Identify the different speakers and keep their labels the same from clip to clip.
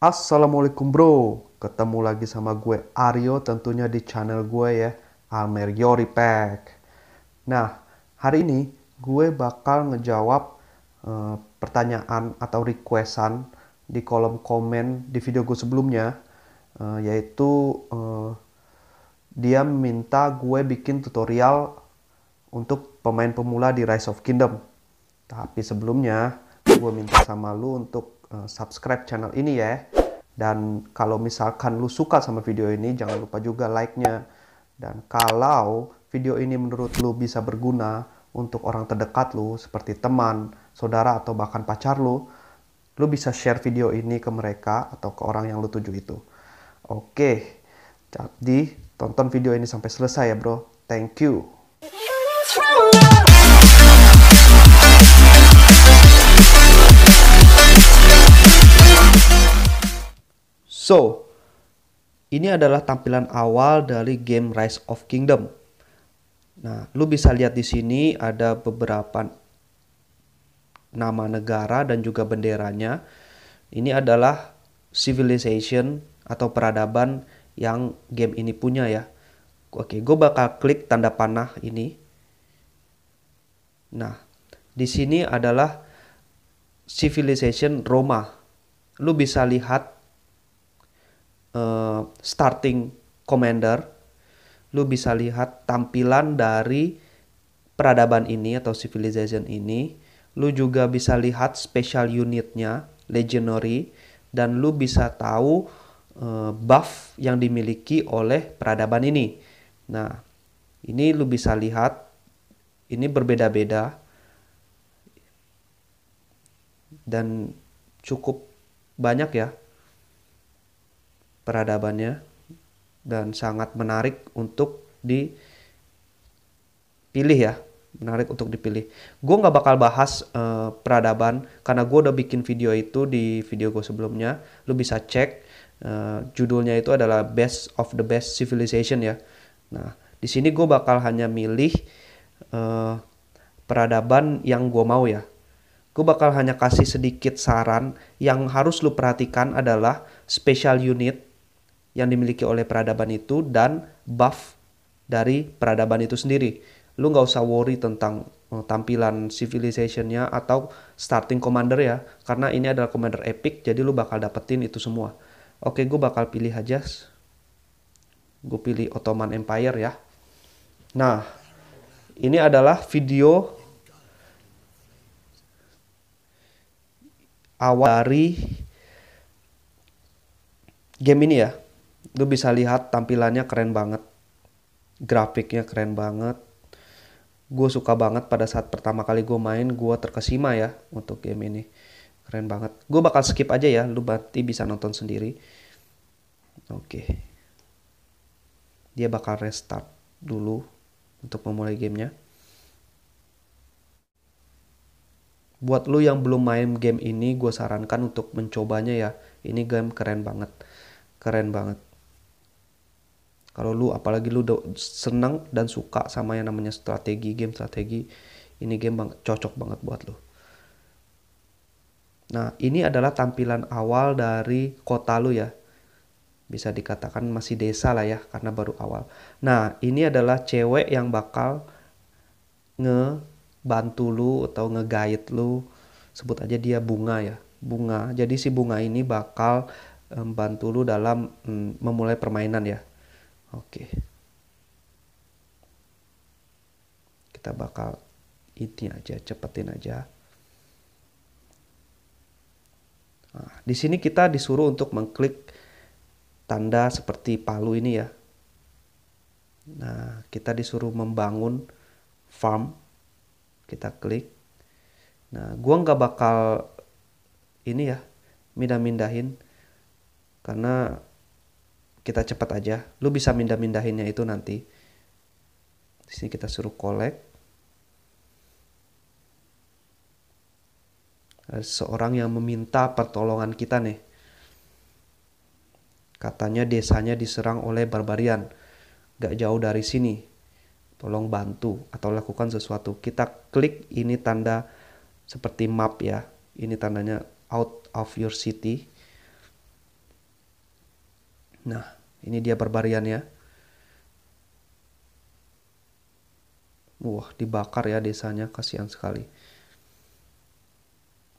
Speaker 1: Assalamualaikum bro, ketemu lagi sama gue Aryo tentunya di channel gue ya, Yori Pack. Nah, hari ini gue bakal ngejawab uh, pertanyaan atau requestan di kolom komen di video gue sebelumnya, uh, yaitu uh, dia minta gue bikin tutorial untuk pemain pemula di Rise of Kingdom. Tapi sebelumnya, gue minta sama lu untuk Eh, subscribe channel ini ya. Dan kalau misalkan lu suka sama video ini, jangan lupa juga like-nya. Dan kalau video ini menurut lu bisa berguna untuk orang terdekat lu, seperti teman, saudara, atau bahkan pacar lu, lu bisa share video ini ke mereka atau ke orang yang lu tuju itu. Oke, jadi tonton video ini sampai selesai ya bro. Thank you. So, ini adalah tampilan awal dari game Rise of Kingdom. Nah, lu bisa lihat di sini ada beberapa nama negara dan juga benderanya. Ini adalah civilization atau peradaban yang game ini punya ya. Oke, gue bakal klik tanda panah ini. Nah, di sini adalah civilization Roma. Lu bisa lihat uh, starting commander, lu bisa lihat tampilan dari peradaban ini atau civilization ini. Lu juga bisa lihat special unitnya, legendary, dan lu bisa tahu uh, buff yang dimiliki oleh peradaban ini. Nah, ini lu bisa lihat, ini berbeda-beda dan cukup banyak ya peradabannya dan sangat menarik untuk dipilih ya menarik untuk dipilih. Gue nggak bakal bahas uh, peradaban karena gue udah bikin video itu di video gue sebelumnya. Lu bisa cek uh, judulnya itu adalah Best of the Best Civilization ya. Nah di sini gue bakal hanya milih uh, peradaban yang gue mau ya. Gue bakal hanya kasih sedikit saran yang harus lu perhatikan adalah special unit yang dimiliki oleh peradaban itu dan buff dari peradaban itu sendiri. Lu nggak usah worry tentang eh, tampilan civilization-nya atau starting commander ya karena ini adalah commander epic jadi lu bakal dapetin itu semua oke gue bakal pilih aja gue pilih Ottoman Empire ya nah ini adalah video awal dari game ini ya lu bisa lihat tampilannya keren banget grafiknya keren banget gue suka banget pada saat pertama kali gue main gue terkesima ya untuk game ini keren banget gue bakal skip aja ya lu berarti bisa nonton sendiri oke dia bakal restart dulu untuk memulai gamenya buat lu yang belum main game ini gue sarankan untuk mencobanya ya ini game keren banget keren banget kalau lu apalagi lu senang dan suka sama yang namanya strategi game strategi ini game bang cocok banget buat lu nah ini adalah tampilan awal dari kota lu ya bisa dikatakan masih desa lah ya karena baru awal nah ini adalah cewek yang bakal ngebantu lu atau ngegait lu sebut aja dia bunga ya bunga jadi si bunga ini bakal um, bantu lu dalam mm, memulai permainan ya Oke. Kita bakal ini aja, cepetin aja. Nah, di sini kita disuruh untuk mengklik tanda seperti palu ini ya. Nah, kita disuruh membangun farm. Kita klik. Nah, gua nggak bakal ini ya, mindah-mindahin karena kita cepat aja lu bisa mindah-mindahinnya itu nanti di sini kita suruh collect seorang yang meminta pertolongan kita nih katanya desanya diserang oleh barbarian gak jauh dari sini tolong bantu atau lakukan sesuatu kita klik ini tanda seperti map ya ini tandanya out of your city Nah, ini dia perbariannya. Wah, dibakar ya desanya, kasihan sekali.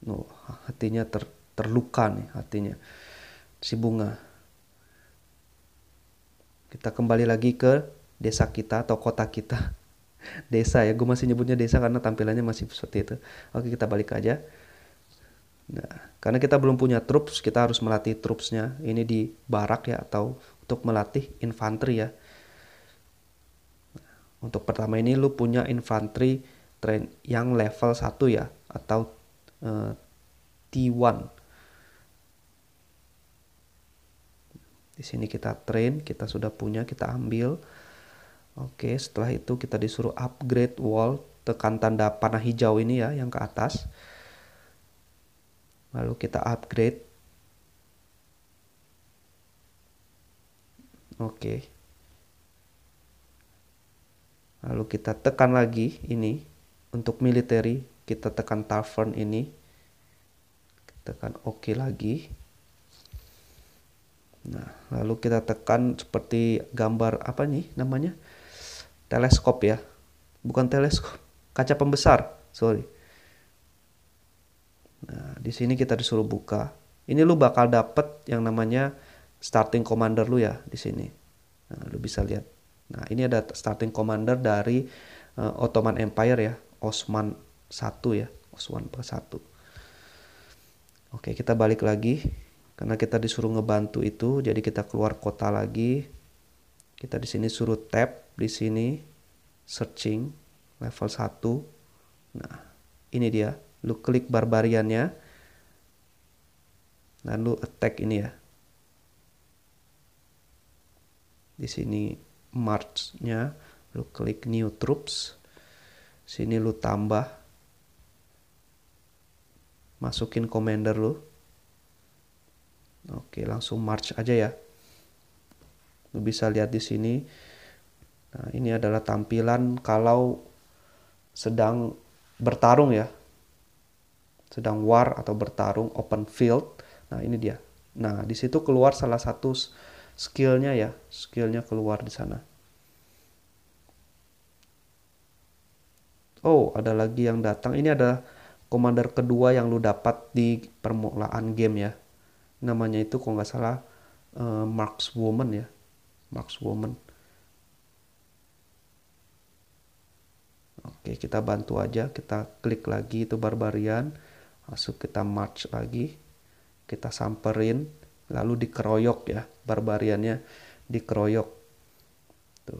Speaker 1: Nuh, hatinya ter, terluka nih hatinya si bunga. Kita kembali lagi ke desa kita atau kota kita. Desa ya, gue masih nyebutnya desa karena tampilannya masih seperti itu. Oke, kita balik aja. Nah, karena kita belum punya troops, kita harus melatih troopsnya. Ini di barak ya atau untuk melatih infanteri ya. Nah, untuk pertama ini lu punya infanteri train yang level 1 ya atau eh, T1. Di sini kita train, kita sudah punya, kita ambil. Oke, setelah itu kita disuruh upgrade wall, tekan tanda panah hijau ini ya yang ke atas lalu kita upgrade Oke. Lalu kita tekan lagi ini untuk military, kita tekan tavern ini. tekan oke okay lagi. Nah, lalu kita tekan seperti gambar apa nih namanya? Teleskop ya. Bukan teleskop, kaca pembesar. Sorry. Nah, di sini kita disuruh buka. Ini lu bakal dapet yang namanya starting commander lu ya di sini. Nah, lu bisa lihat. Nah, ini ada starting commander dari uh, Ottoman Empire ya, Osman 1 ya, Osman ke 1. Oke, kita balik lagi karena kita disuruh ngebantu itu, jadi kita keluar kota lagi. Kita di sini suruh tap di sini searching level 1. Nah, ini dia lu klik barbariannya lalu nah, attack ini ya di sini march-nya lu klik new troops sini lu tambah masukin commander lu oke langsung march aja ya lu bisa lihat di sini nah ini adalah tampilan kalau sedang bertarung ya sedang war atau bertarung open field. Nah, ini dia. Nah, di situ keluar salah satu skillnya ya, skillnya keluar di sana. Oh, ada lagi yang datang. Ini ada komander kedua yang lu dapat di permulaan game ya. Namanya itu kok nggak salah uh, eh, Woman ya. Woman. Oke, kita bantu aja. Kita klik lagi itu barbarian masuk kita march lagi kita samperin lalu dikeroyok ya barbariannya dikeroyok tuh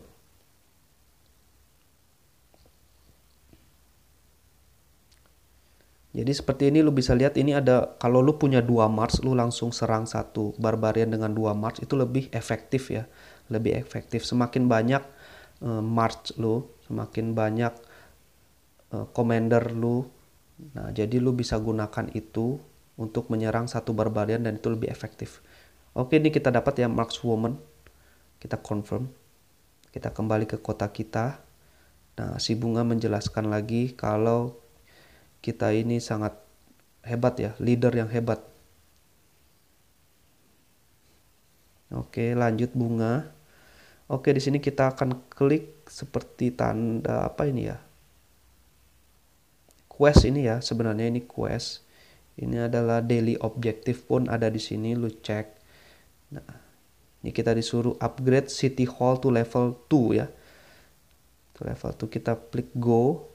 Speaker 1: Jadi seperti ini lu bisa lihat ini ada kalau lu punya dua march lu langsung serang satu barbarian dengan dua march itu lebih efektif ya lebih efektif semakin banyak eh, march lu semakin banyak eh, commander lu Nah, jadi lu bisa gunakan itu untuk menyerang satu barbarian dan itu lebih efektif. Oke, ini kita dapat ya marks woman Kita confirm. Kita kembali ke kota kita. Nah, si bunga menjelaskan lagi kalau kita ini sangat hebat ya, leader yang hebat. Oke, lanjut bunga. Oke, di sini kita akan klik seperti tanda apa ini ya? quest ini ya sebenarnya ini quest ini adalah daily objective pun ada di sini lu cek nah ini kita disuruh upgrade city hall to level 2 ya to level 2 kita klik go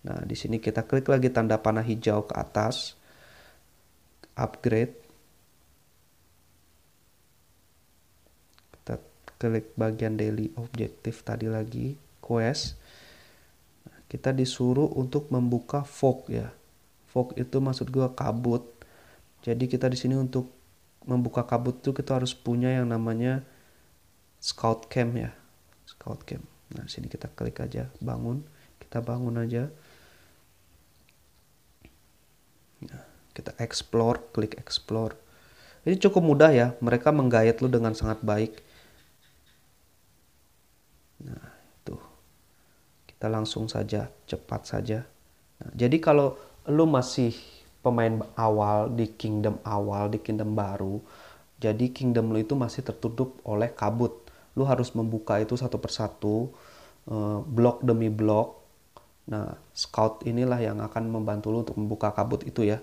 Speaker 1: nah di sini kita klik lagi tanda panah hijau ke atas upgrade kita klik bagian daily objective tadi lagi quest kita disuruh untuk membuka fog ya. Fog itu maksud gua kabut. Jadi kita di sini untuk membuka kabut tuh kita harus punya yang namanya scout camp ya. Scout camp. Nah, sini kita klik aja bangun. Kita bangun aja. Nah, kita explore, klik explore. Ini cukup mudah ya. Mereka menggayat lu dengan sangat baik kita langsung saja cepat saja nah, jadi kalau lu masih pemain awal di kingdom awal di kingdom baru jadi kingdom lu itu masih tertutup oleh kabut lu harus membuka itu satu persatu eh, blok demi blok nah scout inilah yang akan membantu lu untuk membuka kabut itu ya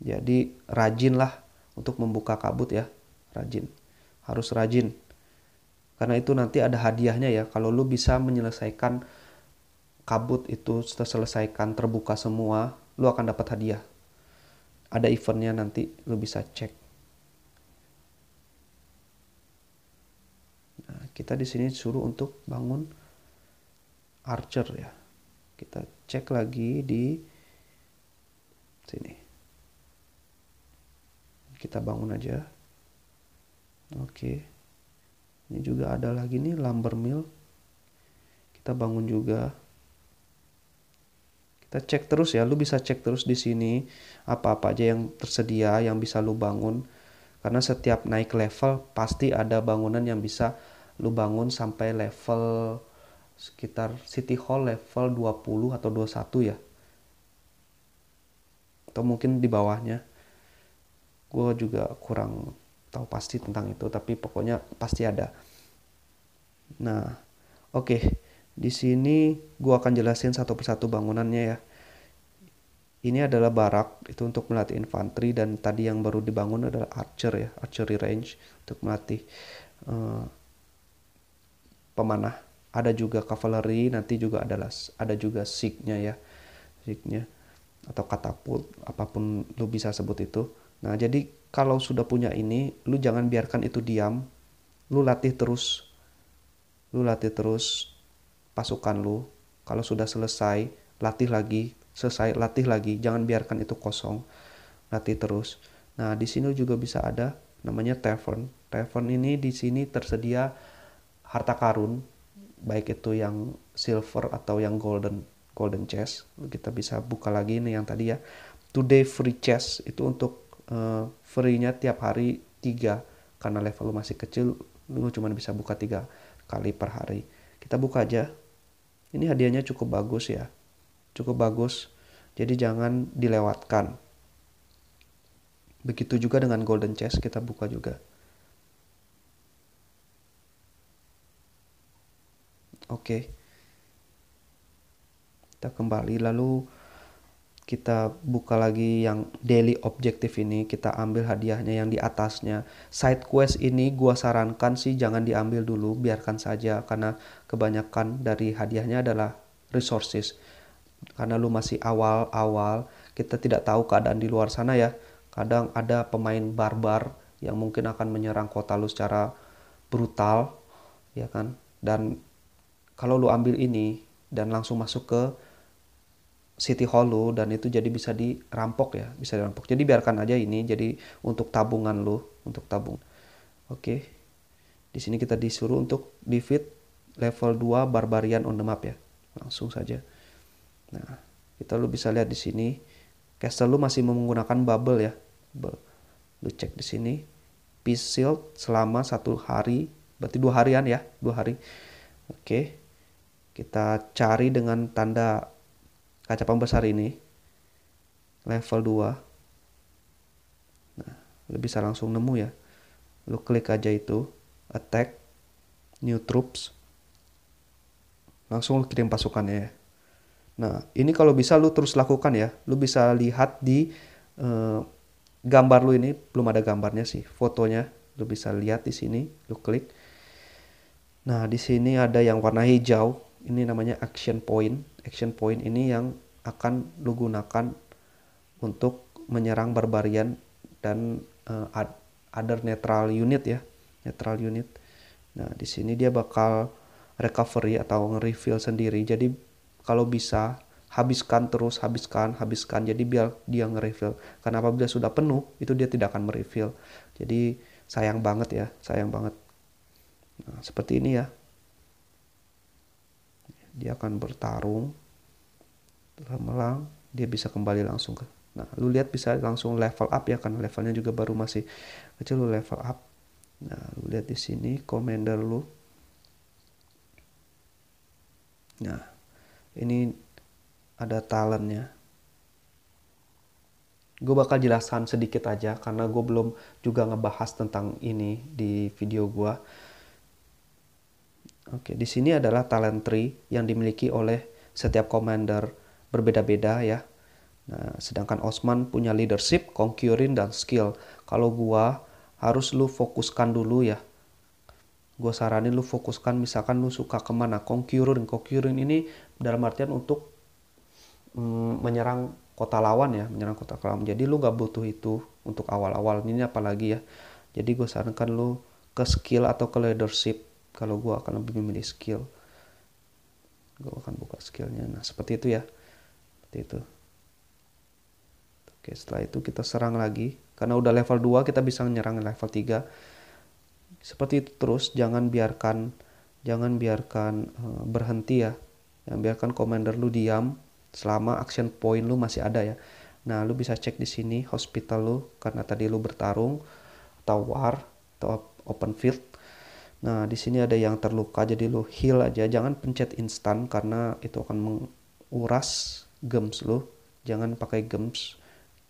Speaker 1: jadi rajinlah untuk membuka kabut ya rajin harus rajin karena itu nanti ada hadiahnya ya kalau lu bisa menyelesaikan kabut itu terselesaikan terbuka semua lu akan dapat hadiah ada eventnya nanti lu bisa cek nah, kita di sini suruh untuk bangun archer ya kita cek lagi di sini kita bangun aja oke okay ini juga ada lagi nih lumber mill kita bangun juga kita cek terus ya lu bisa cek terus di sini apa-apa aja yang tersedia yang bisa lu bangun karena setiap naik level pasti ada bangunan yang bisa lu bangun sampai level sekitar City Hall level 20 atau 21 ya atau mungkin di bawahnya gue juga kurang tahu pasti tentang itu tapi pokoknya pasti ada nah oke okay. di sini gua akan jelasin satu persatu bangunannya ya ini adalah barak itu untuk melatih infanteri dan tadi yang baru dibangun adalah archer ya archery range untuk melatih uh, pemanah ada juga cavalry nanti juga adalah ada juga signya ya signya atau katapult apapun lu bisa sebut itu Nah, jadi kalau sudah punya ini, lu jangan biarkan itu diam. Lu latih terus. Lu latih terus pasukan lu. Kalau sudah selesai, latih lagi, selesai latih lagi, jangan biarkan itu kosong. Latih terus. Nah, di sini juga bisa ada namanya tavern. Tavern ini di sini tersedia harta karun, baik itu yang silver atau yang golden golden chest. Kita bisa buka lagi ini yang tadi ya. Today free chest itu untuk uh, free-nya tiap hari tiga karena level lu masih kecil lu cuma bisa buka tiga kali per hari kita buka aja ini hadiahnya cukup bagus ya cukup bagus jadi jangan dilewatkan begitu juga dengan golden chest kita buka juga oke okay. kita kembali lalu kita buka lagi yang daily objective ini, kita ambil hadiahnya yang di atasnya. Side quest ini gua sarankan sih jangan diambil dulu, biarkan saja karena kebanyakan dari hadiahnya adalah resources. Karena lu masih awal-awal, kita tidak tahu keadaan di luar sana ya. Kadang ada pemain barbar yang mungkin akan menyerang kota lu secara brutal, ya kan? Dan kalau lu ambil ini dan langsung masuk ke City Hall lu dan itu jadi bisa dirampok ya, bisa dirampok. Jadi biarkan aja ini jadi untuk tabungan lu, untuk tabung. Oke. Di sini kita disuruh untuk defeat level 2 barbarian on the map ya. Langsung saja. Nah, kita lu bisa lihat di sini castle lu masih menggunakan bubble ya. Bubble. Lu cek di sini peace shield selama satu hari, berarti dua harian ya, dua hari. Oke. Kita cari dengan tanda kaca pembesar ini level 2 nah lo bisa langsung nemu ya lo klik aja itu attack new troops langsung lo kirim pasukannya ya nah ini kalau bisa lo terus lakukan ya lo bisa lihat di eh, gambar lo ini belum ada gambarnya sih fotonya lo bisa lihat di sini lo klik nah di sini ada yang warna hijau ini namanya action point action point ini yang akan lu gunakan untuk menyerang barbarian dan uh, other neutral unit ya neutral unit nah di sini dia bakal recovery atau nge-refill sendiri jadi kalau bisa habiskan terus habiskan habiskan jadi biar dia nge-refill karena apabila sudah penuh itu dia tidak akan merefill jadi sayang banget ya sayang banget nah, seperti ini ya dia akan bertarung melang dia bisa kembali langsung ke nah lu lihat bisa langsung level up ya karena levelnya juga baru masih kecil lu level up nah lu lihat di sini commander lu nah ini ada talentnya gue bakal jelaskan sedikit aja karena gue belum juga ngebahas tentang ini di video gue Oke, di sini adalah talent tree yang dimiliki oleh setiap commander berbeda-beda ya. Nah, sedangkan Osman punya leadership, conquering dan skill. Kalau gua harus lu fokuskan dulu ya. Gua saranin lu fokuskan misalkan lu suka kemana conquering. Conquering ini dalam artian untuk mm, menyerang kota lawan ya, menyerang kota lawan. Jadi lu gak butuh itu untuk awal-awal ini apalagi ya. Jadi gua sarankan lu ke skill atau ke leadership kalau gue akan lebih memilih skill gue akan buka skillnya nah seperti itu ya seperti itu oke setelah itu kita serang lagi karena udah level 2 kita bisa menyerang level 3 seperti itu terus jangan biarkan jangan biarkan uh, berhenti ya yang biarkan commander lu diam selama action point lu masih ada ya nah lu bisa cek di sini hospital lu karena tadi lu bertarung atau war atau open field Nah, di sini ada yang terluka jadi lo heal aja, jangan pencet instan karena itu akan menguras gems lo Jangan pakai gems.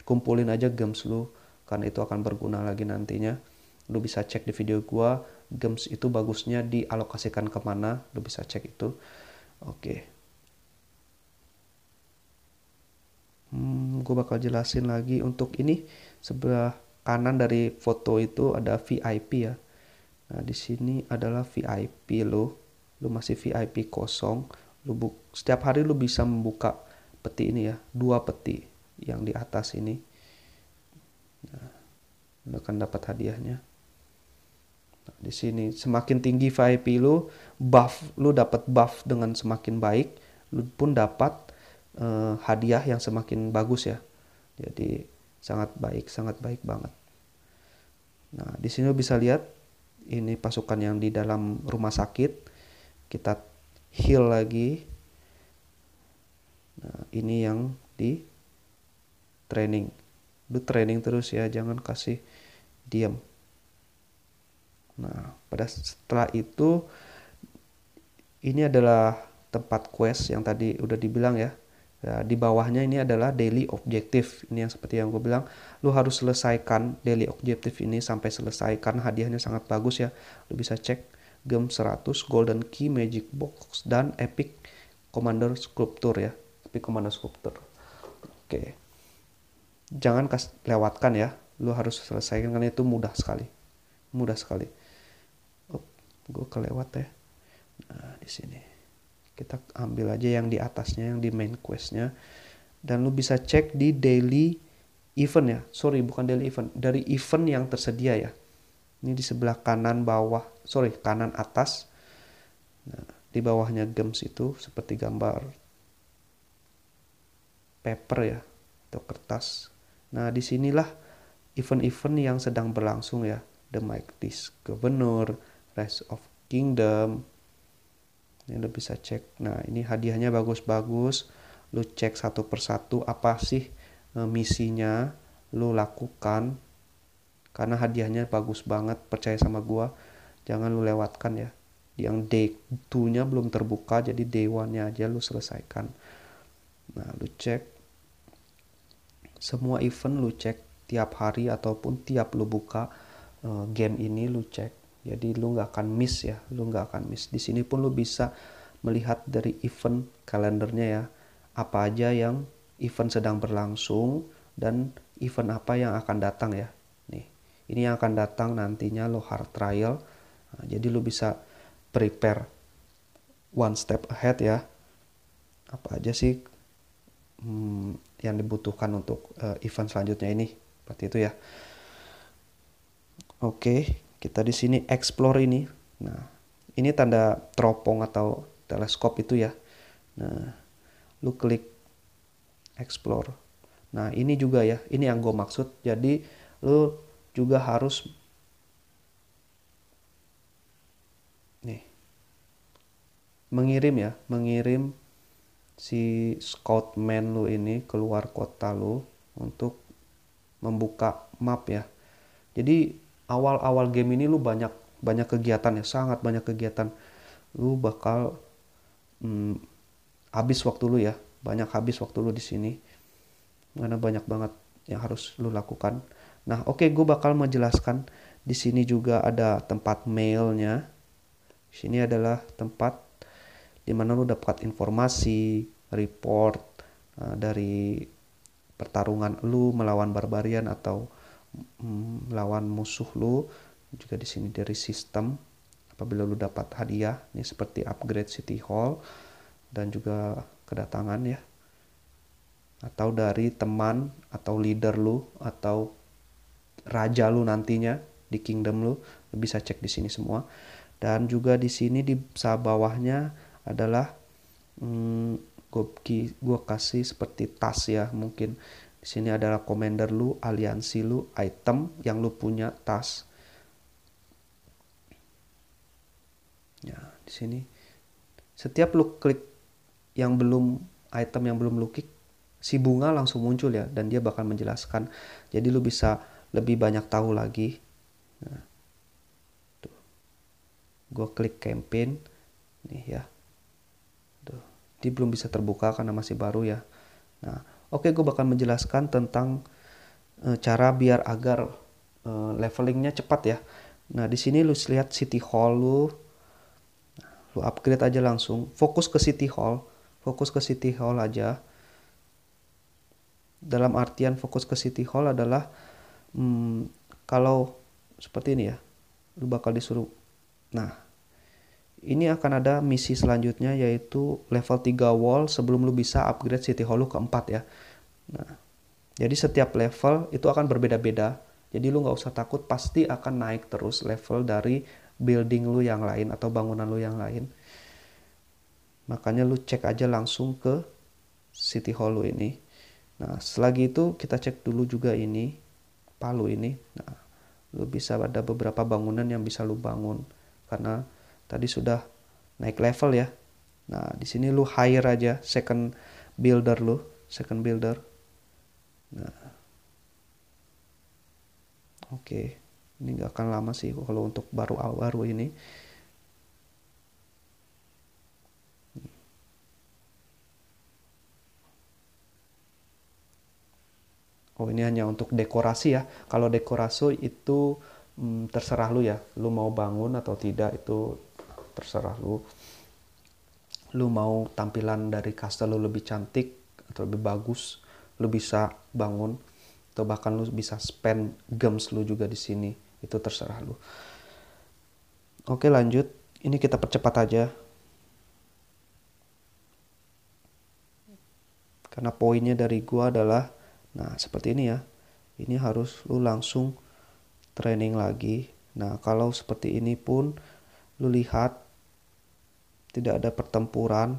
Speaker 1: Kumpulin aja gems lo karena itu akan berguna lagi nantinya. lo bisa cek di video gua gems itu bagusnya dialokasikan kemana, lo bisa cek itu. Oke. Hmm, gue bakal jelasin lagi untuk ini sebelah kanan dari foto itu ada VIP ya Nah, di sini adalah VIP lo. Lu masih VIP kosong. Lu bu setiap hari lu bisa membuka peti ini ya, dua peti yang di atas ini. Nah, lu akan dapat hadiahnya. Nah, di sini semakin tinggi VIP lu, buff lu dapat buff dengan semakin baik, lu pun dapat uh, hadiah yang semakin bagus ya. Jadi sangat baik, sangat baik banget. Nah, di sini lu bisa lihat ini pasukan yang di dalam rumah sakit kita heal lagi nah ini yang di training lu training terus ya jangan kasih diam nah pada setelah itu ini adalah tempat quest yang tadi udah dibilang ya Ya, di bawahnya ini adalah daily objective. Ini yang seperti yang gue bilang, lu harus selesaikan daily objective ini sampai selesai karena hadiahnya sangat bagus ya. Lu bisa cek gem 100, golden key, magic box dan epic commander sculpture ya. Epic commander sculpture. Oke. Jangan kas lewatkan ya. Lu harus selesaikan karena itu mudah sekali. Mudah sekali. gue kelewat ya. Nah, di sini kita ambil aja yang di atasnya yang di main questnya dan lu bisa cek di daily event ya sorry bukan daily event dari event yang tersedia ya ini di sebelah kanan bawah sorry kanan atas nah, di bawahnya gems itu seperti gambar paper ya atau kertas nah disinilah event-event yang sedang berlangsung ya the Mighty Governor Rise of Kingdom ini lu bisa cek nah ini hadiahnya bagus-bagus lu cek satu persatu apa sih e, misinya lu lakukan karena hadiahnya bagus banget percaya sama gua jangan lu lewatkan ya yang day 2 nya belum terbuka jadi day 1 nya aja lu selesaikan nah lu cek semua event lu cek tiap hari ataupun tiap lu buka e, game ini lu cek jadi lu nggak akan miss ya, lu nggak akan miss. Di sini pun lu bisa melihat dari event kalendernya ya, apa aja yang event sedang berlangsung dan event apa yang akan datang ya. Nih, ini yang akan datang nantinya lo hard trial. Nah, jadi lu bisa prepare one step ahead ya. Apa aja sih hmm, yang dibutuhkan untuk uh, event selanjutnya ini? Seperti itu ya. Oke, kita di sini explore ini. Nah, ini tanda teropong atau teleskop itu ya. Nah, lu klik explore. Nah, ini juga ya. Ini yang gue maksud. Jadi lu juga harus nih mengirim ya, mengirim si scoutman lu ini keluar kota lu untuk membuka map ya. Jadi awal-awal game ini lu banyak banyak kegiatan ya sangat banyak kegiatan lu bakal hmm, habis waktu lu ya banyak habis waktu lu di sini karena banyak banget yang harus lu lakukan nah oke okay, gue bakal menjelaskan di sini juga ada tempat mailnya di sini adalah tempat di mana lu dapat informasi report uh, dari pertarungan lu melawan barbarian atau Hmm, lawan musuh lu juga di sini dari sistem apabila lu dapat hadiah ini seperti upgrade city hall dan juga kedatangan ya atau dari teman atau leader lu atau raja lu nantinya di kingdom lu, lu bisa cek di sini semua dan juga di sini di bawahnya adalah hmm, gue, gue kasih seperti tas ya mungkin di sini adalah commander lu, aliansi lu, item yang lu punya, tas. Ya, di sini setiap lu klik yang belum item yang belum lu klik, si bunga langsung muncul ya dan dia bakal menjelaskan. Jadi lu bisa lebih banyak tahu lagi. Nah, tuh. gua klik campaign nih ya. Tuh, dia belum bisa terbuka karena masih baru ya. Nah, Oke, gue bakal menjelaskan tentang e, cara biar agar e, levelingnya cepat ya. Nah, di sini lu lihat City Hall lu, lu upgrade aja langsung. Fokus ke City Hall, fokus ke City Hall aja. Dalam artian fokus ke City Hall adalah hmm, kalau seperti ini ya, lu bakal disuruh. Nah, ini akan ada misi selanjutnya yaitu level 3 wall sebelum lu bisa upgrade City Hall lu ke 4 ya. Nah, jadi setiap level itu akan berbeda-beda. Jadi lu nggak usah takut pasti akan naik terus level dari building lu yang lain atau bangunan lu yang lain. Makanya lu cek aja langsung ke City Hall lu ini. Nah, selagi itu kita cek dulu juga ini palu ini. Nah, lu bisa ada beberapa bangunan yang bisa lu bangun karena tadi sudah naik level ya. Nah, di sini lu hire aja second builder lu, second builder. Nah. Oke. Okay. Ini nggak akan lama sih kalau untuk baru-baru ini. Oh ini hanya untuk dekorasi ya. Kalau dekorasi itu hmm, terserah lu ya. Lu mau bangun atau tidak itu terserah lu lu mau tampilan dari kasta lu lebih cantik atau lebih bagus lu bisa bangun atau bahkan lu bisa spend gems lu juga di sini itu terserah lu oke lanjut ini kita percepat aja karena poinnya dari gua adalah nah seperti ini ya ini harus lu langsung training lagi nah kalau seperti ini pun lu lihat tidak ada pertempuran.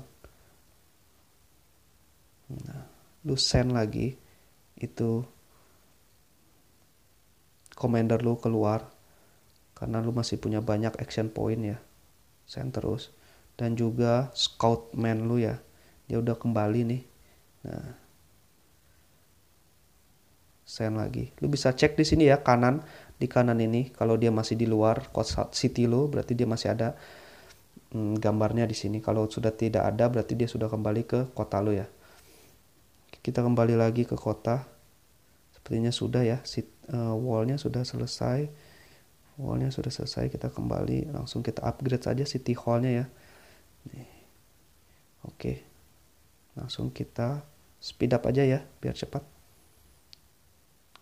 Speaker 1: Nah, lu send lagi itu commander lu keluar karena lu masih punya banyak action point ya. Send terus dan juga scoutman lu ya. Dia udah kembali nih. Nah, send lagi. Lu bisa cek di sini ya kanan di kanan ini kalau dia masih di luar city lu berarti dia masih ada hmm, gambarnya di sini. Kalau sudah tidak ada berarti dia sudah kembali ke kota lo ya. Kita kembali lagi ke kota. Sepertinya sudah ya, sit, uh, wallnya sudah selesai. Wallnya sudah selesai, kita kembali langsung kita upgrade saja city hallnya ya. Oke, Oke, langsung kita speed up aja ya, biar cepat.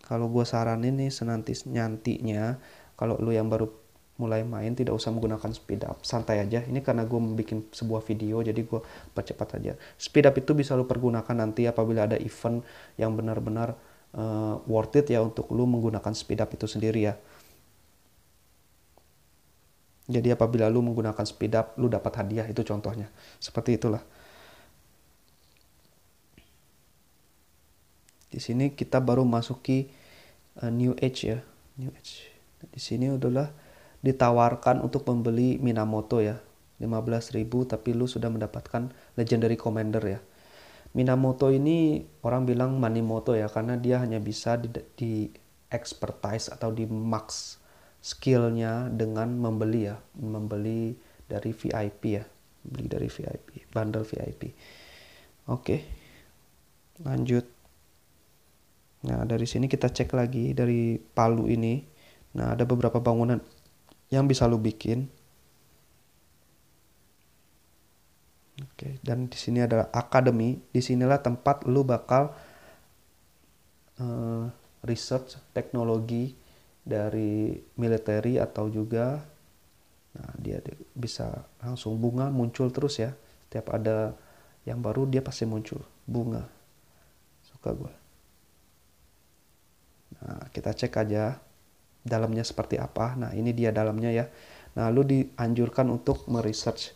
Speaker 1: Kalau gue saranin nih senantis nyantinya, kalau lu yang baru mulai main tidak usah menggunakan speed up santai aja ini karena gue bikin sebuah video jadi gue percepat aja speed up itu bisa lo pergunakan nanti apabila ada event yang benar-benar uh, worth it ya untuk lo menggunakan speed up itu sendiri ya jadi apabila lo menggunakan speed up lo dapat hadiah itu contohnya seperti itulah di sini kita baru masuki uh, new age ya new age di sini adalah ditawarkan untuk membeli Minamoto ya 15.000 tapi lu sudah mendapatkan legendary commander ya Minamoto ini orang bilang Manimoto ya karena dia hanya bisa di, di expertise atau di max skillnya dengan membeli ya membeli dari VIP ya beli dari VIP bundle VIP oke lanjut nah dari sini kita cek lagi dari Palu ini nah ada beberapa bangunan yang bisa lu bikin. Oke, dan di sini adalah akademi. Di sinilah tempat lu bakal uh, research teknologi dari military atau juga nah dia bisa langsung bunga muncul terus ya. Setiap ada yang baru dia pasti muncul bunga. Suka gue. Nah, kita cek aja dalamnya seperti apa. Nah, ini dia dalamnya ya. Nah, lu dianjurkan untuk meresearch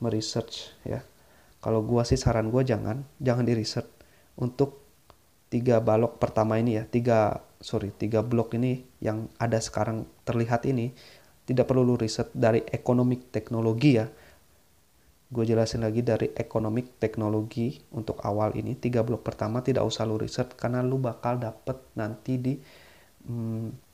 Speaker 1: meresearch ya. Kalau gua sih saran gua jangan jangan di research untuk tiga balok pertama ini ya, tiga sorry, tiga blok ini yang ada sekarang terlihat ini tidak perlu lu riset dari ekonomi teknologi ya. Gue jelasin lagi dari ekonomi teknologi untuk awal ini tiga blok pertama tidak usah lu riset karena lu bakal dapet nanti di hmm,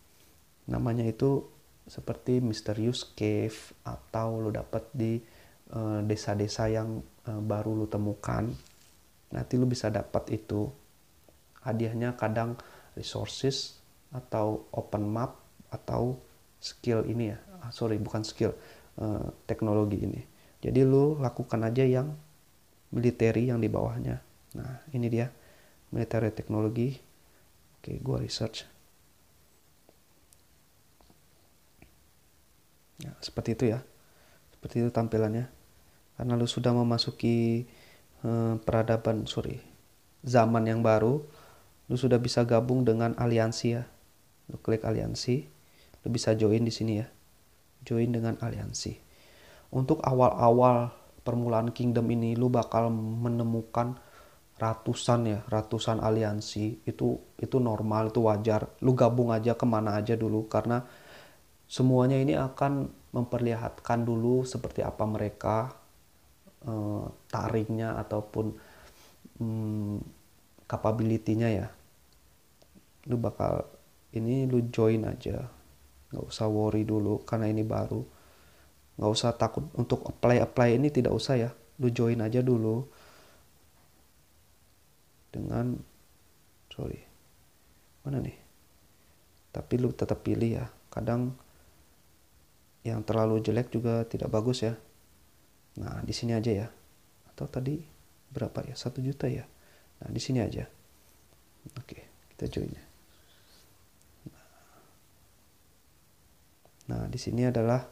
Speaker 1: namanya itu seperti misterius cave atau lo dapat di eh, desa-desa yang eh, baru lo temukan nanti lo bisa dapat itu hadiahnya kadang resources atau open map atau skill ini ya ah, sorry bukan skill uh, teknologi ini jadi lo lakukan aja yang military yang di bawahnya nah ini dia military teknologi oke gua research ya, seperti itu ya seperti itu tampilannya karena lu sudah memasuki eh, peradaban sorry zaman yang baru lu sudah bisa gabung dengan aliansi ya lu klik aliansi lu bisa join di sini ya join dengan aliansi untuk awal-awal permulaan kingdom ini lu bakal menemukan ratusan ya ratusan aliansi itu itu normal itu wajar lu gabung aja kemana aja dulu karena semuanya ini akan memperlihatkan dulu seperti apa mereka tariknya eh, taringnya ataupun mm, capability-nya ya lu bakal ini lu join aja nggak usah worry dulu karena ini baru nggak usah takut untuk apply apply ini tidak usah ya lu join aja dulu dengan sorry mana nih tapi lu tetap pilih ya kadang yang terlalu jelek juga tidak bagus ya. Nah, di sini aja ya. Atau tadi berapa ya? Satu juta ya. Nah, di sini aja. Oke, kita join ya. Nah, di sini adalah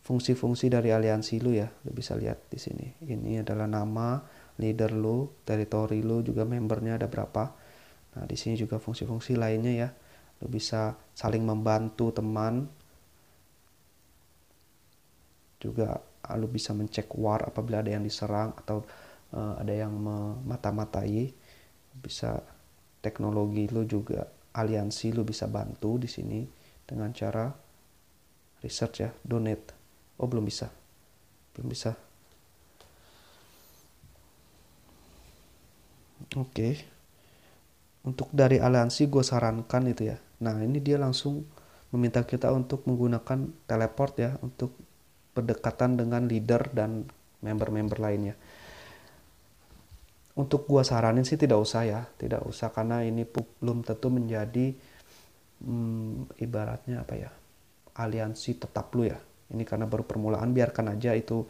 Speaker 1: fungsi-fungsi dari aliansi lu ya. Lu bisa lihat di sini. Ini adalah nama leader lu, teritori lu juga membernya ada berapa. Nah, di sini juga fungsi-fungsi lainnya ya. Lu bisa saling membantu teman, juga ah, lo bisa mencek war apabila ada yang diserang atau uh, ada yang memata-matai bisa teknologi lo juga aliansi lo bisa bantu di sini dengan cara research ya donate oh belum bisa belum bisa oke okay. untuk dari aliansi gue sarankan itu ya nah ini dia langsung meminta kita untuk menggunakan teleport ya untuk pendekatan dengan leader dan member-member lainnya. Untuk gua saranin sih tidak usah ya, tidak usah karena ini belum tentu menjadi hmm, ibaratnya apa ya aliansi tetap lu ya. Ini karena baru permulaan, biarkan aja itu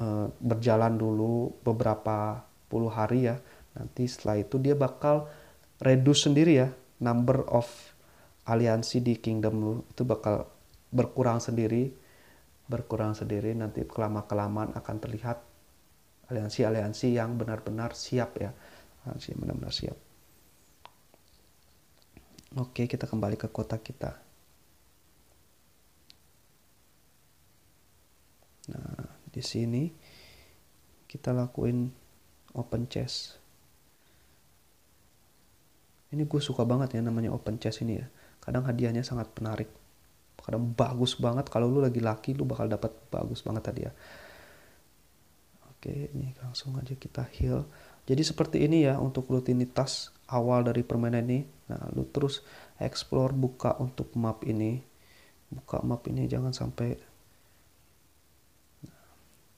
Speaker 1: eh, berjalan dulu beberapa puluh hari ya. Nanti setelah itu dia bakal reduce sendiri ya number of aliansi di kingdom lu itu bakal berkurang sendiri berkurang sendiri nanti kelama kelamaan akan terlihat aliansi-aliansi yang benar-benar siap ya aliansi yang benar-benar siap oke kita kembali ke kota kita nah di sini kita lakuin open chest ini gue suka banget ya namanya open chest ini ya kadang hadiahnya sangat menarik kadang bagus banget kalau lu lagi laki lu bakal dapat bagus banget tadi ya oke ini langsung aja kita heal jadi seperti ini ya untuk rutinitas awal dari permainan ini nah lu terus explore buka untuk map ini buka map ini jangan sampai nah,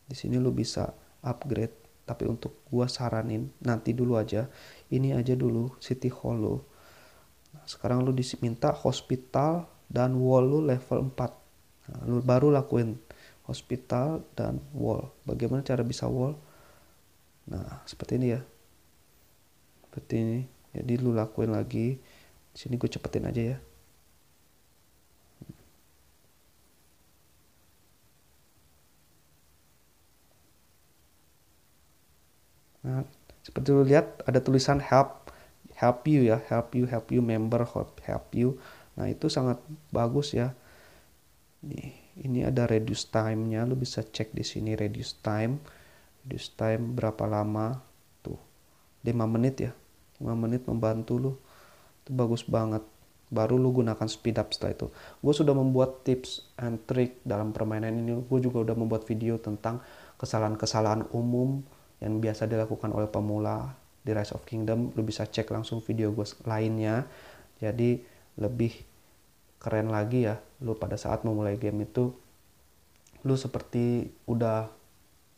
Speaker 1: di sini lu bisa upgrade tapi untuk gua saranin nanti dulu aja ini aja dulu city hall lo nah, sekarang lu diminta hospital dan wall lu level 4 nah, lu baru lakuin hospital dan wall bagaimana cara bisa wall nah seperti ini ya seperti ini jadi lu lakuin lagi sini gue cepetin aja ya Nah, seperti lu lihat ada tulisan help help you ya, help you, help you member, help you. Nah itu sangat bagus ya. Nih, ini ada reduce time-nya, lu bisa cek di sini reduce time. Reduce time berapa lama? Tuh. 5 menit ya. 5 menit membantu lu. Itu bagus banget. Baru lu gunakan speed up setelah itu. Gue sudah membuat tips and trick dalam permainan ini. Gue juga udah membuat video tentang kesalahan-kesalahan umum yang biasa dilakukan oleh pemula di Rise of Kingdom. Lu bisa cek langsung video gue lainnya. Jadi lebih keren lagi ya lu pada saat memulai game itu lu seperti udah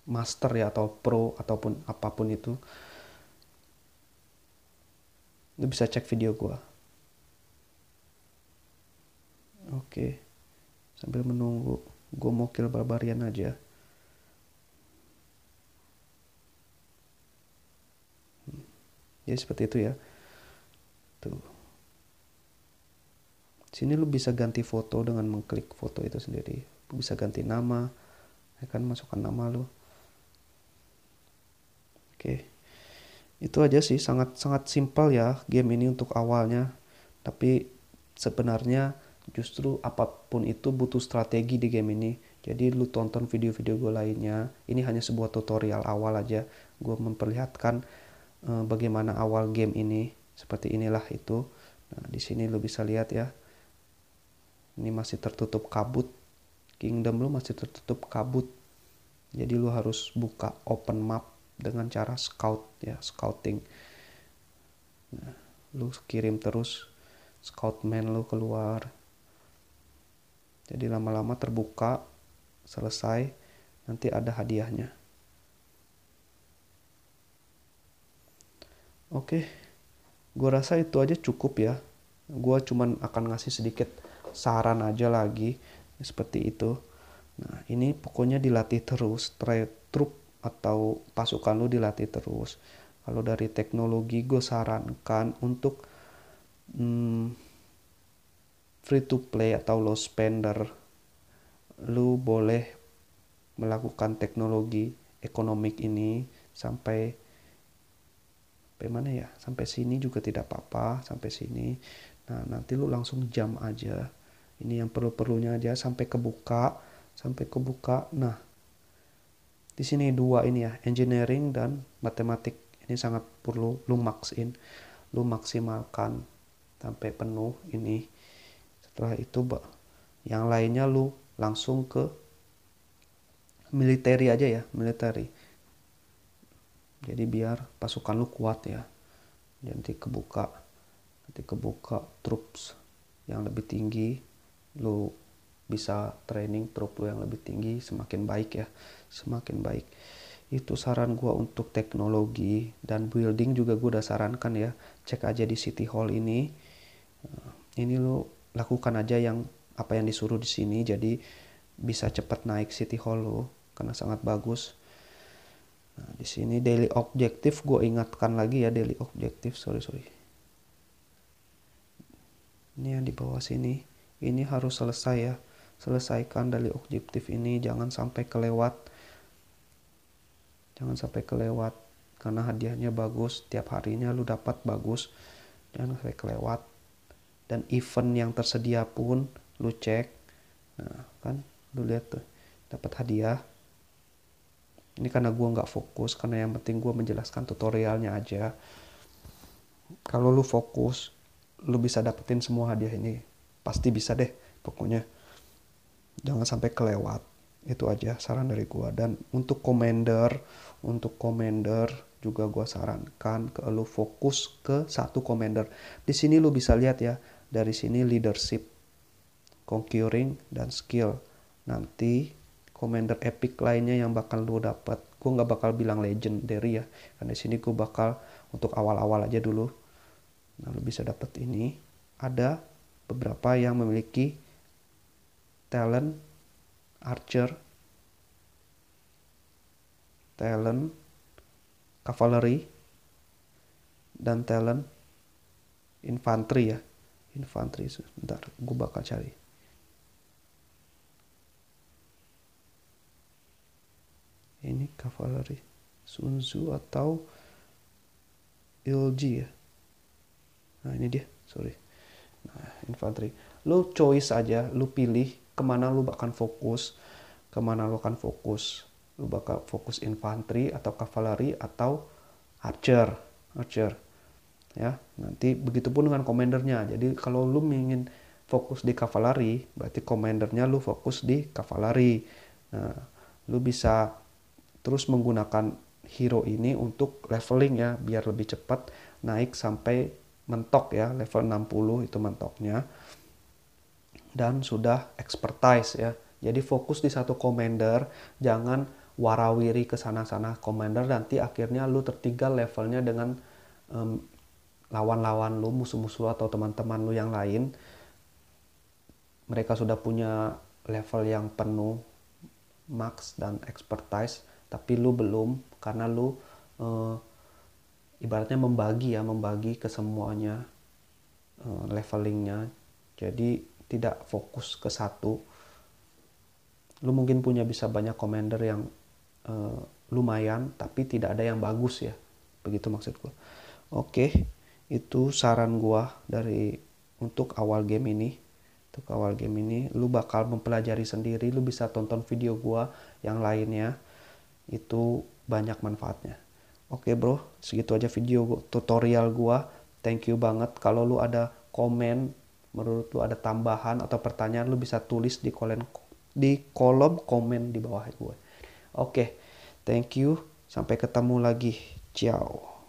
Speaker 1: master ya atau pro ataupun apapun itu lu bisa cek video gua oke sambil menunggu gua mau kill barbarian aja hmm, jadi seperti itu ya tuh sini lu bisa ganti foto dengan mengklik foto itu sendiri lu bisa ganti nama ya kan masukkan nama lu oke itu aja sih sangat sangat simpel ya game ini untuk awalnya tapi sebenarnya justru apapun itu butuh strategi di game ini jadi lu tonton video-video gue lainnya ini hanya sebuah tutorial awal aja gue memperlihatkan uh, bagaimana awal game ini seperti inilah itu nah di sini lu bisa lihat ya ini masih tertutup kabut kingdom lu masih tertutup kabut jadi lu harus buka open map dengan cara scout ya scouting nah, lu kirim terus scoutman lu keluar jadi lama-lama terbuka selesai nanti ada hadiahnya oke gua rasa itu aja cukup ya gua cuman akan ngasih sedikit saran aja lagi seperti itu nah ini pokoknya dilatih terus trup atau pasukan lu dilatih terus kalau dari teknologi gue sarankan untuk hmm, free to play atau low spender lu boleh melakukan teknologi ekonomik ini sampai sampai mana ya sampai sini juga tidak apa-apa sampai sini nah nanti lu langsung jam aja ini yang perlu-perlunya aja sampai kebuka sampai kebuka nah di sini dua ini ya engineering dan matematik ini sangat perlu lu maxin lu maksimalkan sampai penuh ini setelah itu yang lainnya lu langsung ke military aja ya military jadi biar pasukan lu kuat ya nanti kebuka nanti kebuka troops yang lebih tinggi lu bisa training truk lu yang lebih tinggi semakin baik ya semakin baik itu saran gue untuk teknologi dan building juga gue udah sarankan ya cek aja di city hall ini eh, ini lu lakukan aja yang apa yang disuruh di sini jadi bisa cepat naik city hall lo karena sangat bagus nah, di sini daily objective gue ingatkan lagi ya daily objective sorry sorry ini yang di bawah sini ini harus selesai ya selesaikan dari objektif ini jangan sampai kelewat jangan sampai kelewat karena hadiahnya bagus tiap harinya lu dapat bagus jangan sampai kelewat dan event yang tersedia pun lu cek nah kan lu lihat tuh dapat hadiah ini karena gue nggak fokus karena yang penting gue menjelaskan tutorialnya aja kalau lu fokus lu bisa dapetin semua hadiah ini pasti bisa deh pokoknya jangan sampai kelewat itu aja saran dari gua dan untuk commander untuk commander juga gua sarankan ke lu fokus ke satu commander di sini lu bisa lihat ya dari sini leadership conquering dan skill nanti commander epic lainnya yang bakal lu dapat gua nggak bakal bilang legendary ya karena di sini gua bakal untuk awal-awal aja dulu nah lu bisa dapat ini ada beberapa yang memiliki talent archer, talent cavalry, dan talent infantry ya. infantry sebentar, gue bakal cari. Ini cavalry, Sunzu atau Ilji ya. Nah ini dia, sorry. Nah, infanteri. Lu choice aja, lu pilih kemana lu bakal fokus, kemana lu akan fokus. Lu bakal fokus infanteri atau kavaleri atau archer, archer. Ya, nanti begitu pun dengan komandernya. Jadi kalau lu ingin fokus di kavaleri, berarti komandernya lu fokus di kavaleri. Nah, lu bisa terus menggunakan hero ini untuk leveling ya biar lebih cepat naik sampai mentok ya level 60 itu mentoknya dan sudah expertise ya jadi fokus di satu commander jangan warawiri ke sana-sana commander nanti akhirnya lu tertinggal levelnya dengan um, lawan-lawan lu musuh-musuh atau teman-teman lu yang lain mereka sudah punya level yang penuh max dan expertise tapi lu belum karena lu uh, ibaratnya membagi ya membagi ke semuanya eh, levelingnya jadi tidak fokus ke satu lu mungkin punya bisa banyak commander yang uh, lumayan tapi tidak ada yang bagus ya begitu maksud gua oke itu saran gua dari untuk awal game ini untuk awal game ini lu bakal mempelajari sendiri lu bisa tonton video gua yang lainnya itu banyak manfaatnya Oke bro, segitu aja video tutorial gua. Thank you banget. Kalau lu ada komen, menurut lu ada tambahan atau pertanyaan, lu bisa tulis di kolom di kolom komen di bawah gue. Oke, thank you. Sampai ketemu lagi. Ciao.